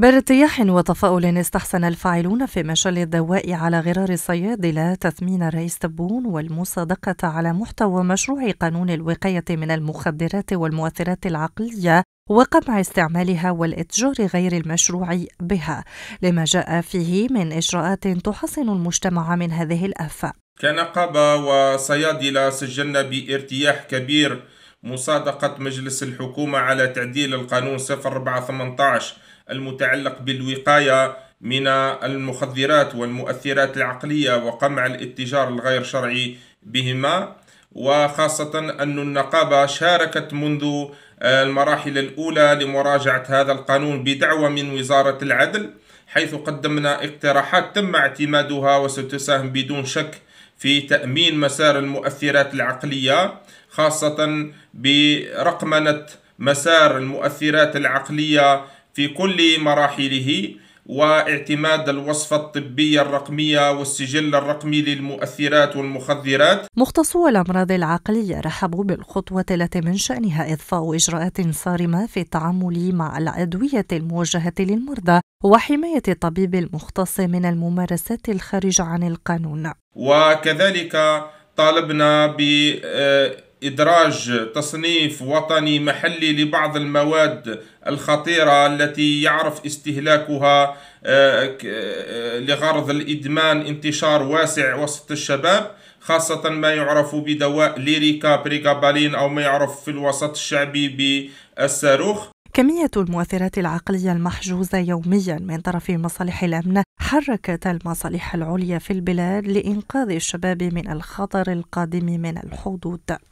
بارتياح وتفاؤل استحسن الفاعلون في مشل الدواء على غرار الصيادلة تثمين رئيس تبون والمصادقة على محتوى مشروع قانون الوقاية من المخدرات والمؤثرات العقلية وقمع استعمالها والاتجار غير المشروع بها لما جاء فيه من اجراءات تحصن المجتمع من هذه الافه كنقابه وصيادله سجلنا بارتياح كبير مصادقة مجلس الحكومة على تعديل القانون 0418 المتعلق بالوقاية من المخدرات والمؤثرات العقلية وقمع الاتجار الغير شرعي بهما وخاصة أن النقابة شاركت منذ آه، المراحل الأولى لمراجعة هذا القانون بدعوة من وزارة العدل حيث قدمنا اقتراحات تم اعتمادها وستساهم بدون شك في تأمين مسار المؤثرات العقلية خاصة برقمنة مسار المؤثرات العقلية في كل مراحله واعتماد الوصفة الطبية الرقمية والسجل الرقمي للمؤثرات والمخدرات مختصو الأمراض العقلية رحبوا بالخطوة التي من شأنها إضفاء إجراءات صارمة في التعامل مع الأدوية الموجهة للمرضى وحماية الطبيب المختص من الممارسات الخارجة عن القانون وكذلك طالبنا ب آه، إدراج تصنيف وطني محلي لبعض المواد الخطيرة التي يعرف استهلاكها آه، آه، لغرض الإدمان انتشار واسع وسط الشباب خاصة ما يعرف بدواء ليريكا بريكابالين أو ما يعرف في الوسط الشعبي بالصاروخ كمية المؤثرات العقلية المحجوزة يوميا من طرف مصالح الأمن حركت المصالح العليا في البلاد لإنقاذ الشباب من الخطر القادم من الحدود